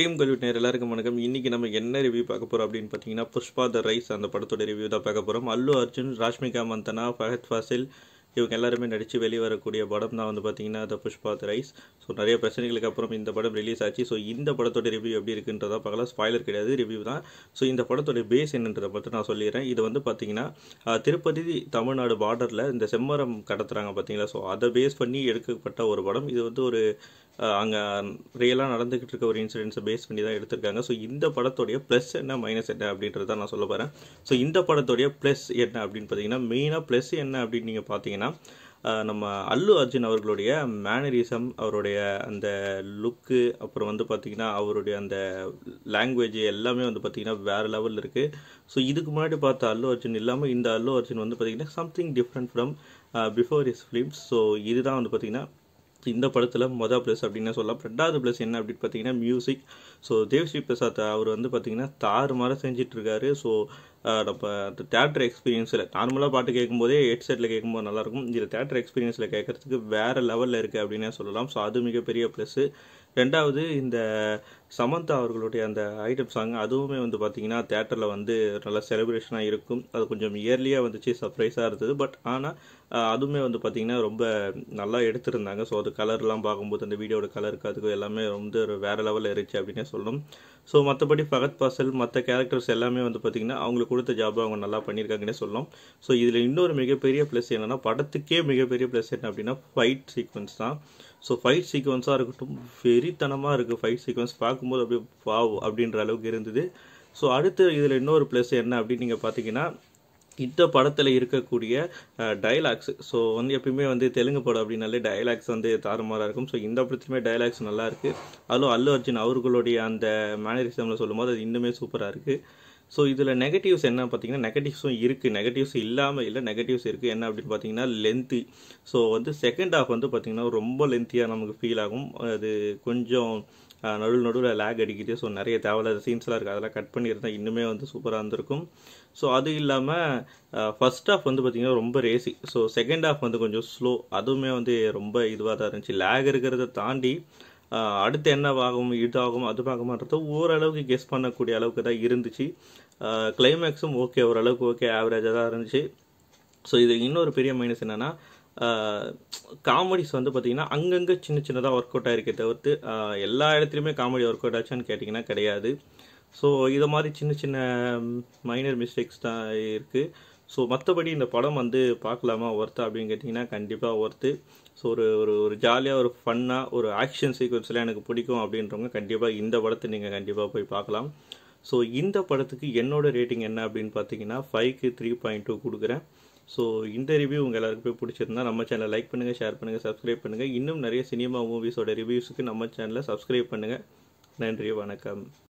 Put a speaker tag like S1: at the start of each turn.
S1: team கல்விட் நேர் எல்லாருக்கும் வணக்கம் இன்றைக்கி நம்ம என்ன ரிவ்யூ பார்க்க போகிறோம் அப்படின்னு பார்த்தீங்கன்னா புஷ்பா த ரைஸ் அந்த படத்தோட ரிவ்யூ தான் பார்க்க போகிறோம் அல்லு அர்ஜுன் ராஷ்மிகா மந்தனா ஃபஹத் ஃபாசில் இவங்க எல்லாருமே நடித்து வெளியே வரக்கூடிய படம் தான் வந்து பார்த்திங்கன்னா த புஷ்பாத் ரைஸ் ஸோ நிறைய பிரச்சனைகளுக்கு அப்புறம் இந்த படம் ரிலீஸ் ஆச்சு ஸோ இந்த படத்தோட ரிவ்யூ எப்படி இருக்குன்றதா பார்க்கலாம் ஸ்பாய்லர் கிடையாது ரிவ்யூ தான் ஸோ இந்த படத்தோட பேஸ் என்னன்றதை பற்றி நான் சொல்லிடுறேன் இது வந்து பார்த்திங்கன்னா திருப்பதி தமிழ்நாடு பார்டரில் இந்த செம்மரம் கடத்துகிறாங்க பார்த்தீங்களா ஸோ அதை பேஸ் பண்ணி எடுக்கப்பட்ட ஒரு படம் இது வந்து ஒரு அங்கே ரியலாக நடந்துக்கிட்டு இருக்க ஒரு இன்சிடென்ட்ஸை பேஸ் பண்ணி தான் எடுத்திருக்காங்க ஸோ இந்த படத்தோடைய ப்ளஸ் என்ன மைனஸ் என்ன அப்படின்றத நான் சொல்ல போகிறேன் ஸோ இந்த படத்தோடைய ப்ளஸ் என்ன அப்படின்னு பார்த்தீங்கன்னா மெயினாக ப்ளஸ் என்ன அப்படின்னு நீங்கள் பார்த்தீங்கன்னா பார்த்தீங்கன்னா நம்ம அல்லு அர்ஜுன் அவர்களுடைய மேனரிசம் அவருடைய அந்த லுக்கு அப்புறம் வந்து பார்த்திங்கன்னா அவருடைய அந்த லாங்குவேஜ் எல்லாமே வந்து பார்த்திங்கன்னா வேறு லெவலில் இருக்குது ஸோ இதுக்கு முன்னாடி பார்த்த அல்லு அர்ஜுன் இல்லாமல் இந்த அல்லு அர்ஜுன் வந்து பார்த்திங்கன்னா something different from before his films so இதுதான் வந்து பார்த்திங்கன்னா இந்த படத்தில் மொதல் ப்ளஸ் அப்படின்னா சொல்லலாம் ரெண்டாவது ப்ளஸ் என்ன அப்படின்னு பார்த்தீங்கன்னா மியூசிக் ஸோ தேவ்ஸ்ரீ பிரசாத் அவர் வந்து பார்த்தீங்கன்னா தாறு மாதிரி செஞ்சிட்ருக்காரு ஸோ நம்ம தேட்டர் எக்ஸ்பீரியன்ஸில் நார்மலாக பாட்டு கேட்கும்போதே செட்டில் கேட்கும்போது நல்லாயிருக்கும் இதில் தேட்டர் எக்ஸ்பீரியன்ஸில் கேட்குறதுக்கு வேறு லெவலில் இருக்குது அப்படின்னே சொல்லலாம் ஸோ அது மிகப்பெரிய ப்ளஸ்ஸு ரெண்டாவது இந்த சமந்தா அவர்களுடைய அந்த ஐட்டம் சாங் அதுவுமே வந்து பார்த்திங்கன்னா தேட்டரில் வந்து நல்லா செலிப்ரேஷனாக இருக்கும் அது கொஞ்சம் இயர்லியாக வந்துச்சு சர்ப்ரைஸாக இருந்தது பட் ஆனால் அதுவுமே வந்து பார்த்திங்கன்னா ரொம்ப நல்லா எடுத்திருந்தாங்க ஸோ அது கலர்லாம் பார்க்கும்போது அந்த வீடியோட கலருக்கு அதுக்கு எல்லாமே வந்து வேறு லெவலில் இருந்துச்சு அப்படின்னே சொல்லணும் ஸோ மற்றபடி பகத் பாசல் மற்ற கேரக்டர்ஸ் எல்லாமே வந்து பார்த்திங்கன்னா அவங்களுக்கு கொடுத்த ஜாபை அவங்க நல்லா பண்ணியிருக்காங்கன்னே சொல்லலாம் ஸோ இதில் இன்னொரு மிகப்பெரிய ப்ளஸ் என்னென்னா படத்துக்கே மிகப்பெரிய ப்ளஸ் என்ன அப்படின்னா ஃபைட் சீக்வன்ஸ் தான் ஸோ ஃபைட் சீக்வன்ஸாக இருக்கட்டும் வெறித்தனமாக இருக்குது ஃபைட் சீக்வன்ஸ் பார்க்கும்போது அப்படியே வாவ் அப்படின்ற அளவுக்கு இருந்தது ஸோ அடுத்து இதில் இன்னொரு ப்ளஸ் என்ன அப்படின்னு நீங்கள் பார்த்தீங்கன்னா இந்த படத்தில் இருக்கக்கூடிய டைலாக்ஸ் ஸோ வந்து எப்பயுமே வந்து தெலுங்கு படம் அப்படின்னாலே டைலாக்ஸ் வந்து தாறுமாறாக இருக்கும் ஸோ இந்த படத்துலையுமே டைலாக்ஸ் நல்லாயிருக்கு அதுவும் அல்லு அர்ஜுன் அவர்களுடைய அந்த மேனரிசமில் சொல்லும்போது அது இன்னுமே சூப்பராக இருக்குது ஸோ இதில் நெகட்டிவ்ஸ் என்ன பார்த்தீங்கன்னா நெகட்டிவ்ஸும் இருக்குது நெகட்டிவ்ஸ் இல்லாமல் இல்லை நெகட்டிவ்ஸ் இருக்குது என்ன அப்படின்னு பார்த்தீங்கன்னா லென்த்து ஸோ வந்து செகண்ட் ஹாஃப் வந்து பார்த்திங்கன்னா ரொம்ப லென்த்தியாக நமக்கு ஃபீல் ஆகும் அது கொஞ்சம் நடுவில் நடுவில் லேக் அடிக்கிது ஸோ நிறைய தேவையில்லாத சீன்ஸ்லாம் இருக்குது அதெல்லாம் கட் பண்ணியிருந்தால் இன்னுமே வந்து சூப்பராக இருந்திருக்கும் ஸோ அது இல்லாமல் ஃபஸ்ட் ஹாஃப் வந்து பார்த்திங்கன்னா ரொம்ப ரேசி ஸோ செகண்ட் ஹாஃப் வந்து கொஞ்சம் ஸ்லோ அதுவுமே வந்து ரொம்ப இதுவாக தான் இருந்துச்சு லேக் இருக்கிறத தாண்டி அடுத்து என்னவாகும் இதாகும் அது பார்க்கமாட்டது ஓரளவுக்கு கெஸ் பண்ணக்கூடிய அளவுக்கு தான் இருந்துச்சு கிளைமேக்ஸும் ஓகே ஓரளவுக்கு ஓகே ஆவரேஜாக தான் இருந்துச்சு ஸோ இது இன்னொரு பெரிய மைனஸ் என்னென்னா காமெடிஸ் வந்து பார்த்திங்கன்னா அங்கங்கே சின்ன சின்னதாக ஒர்க் அவுட் ஆகிருக்கே தவிர்த்து எல்லா இடத்துலையுமே காமெடி ஒர்க் அவுட் ஆச்சான்னு கேட்டிங்கன்னா கிடையாது ஸோ இதை மாதிரி சின்ன சின்ன மைனர் மிஸ்டேக்ஸ் தான் இருக்குது ஸோ மற்றபடி இந்த படம் வந்து பார்க்கலாமா ஒர்த்து அப்படின்னு கேட்டிங்கன்னா கண்டிப்பாக ஒர்த்து ஸோ ஒரு ஒரு ஒரு ஜாலியாக ஒரு ஃபன்னாக ஒரு ஆக்ஷன் சீக்வன்ஸில் எனக்கு பிடிக்கும் அப்படின்றவங்க கண்டிப்பாக இந்த படத்தை நீங்கள் கண்டிப்பாக போய் பார்க்கலாம் ஸோ இந்த படத்துக்கு என்னோடய ரேட்டிங் என்ன அப்படின்னு பார்த்தீங்கன்னா ஃபைவ்க்கு த்ரீ பாயிண்ட் டூ கொடுக்குறேன் ஸோ இந்த ரிவ்யூ உங்கள் எல்லாருக்குமே பிடிச்சிருந்தா நம்ம சேனலை லைக் பண்ணுங்கள் ஷேர் பண்ணுங்கள் சப்ஸ்கிரைப் பண்ணுங்கள் இன்னும் நிறைய சினிமா மூவிஸோட ரிவ்யூஸுக்கு நம்ம சேனலை சப்ஸ்கிரைப் பண்ணுங்கள் நன்றி வணக்கம்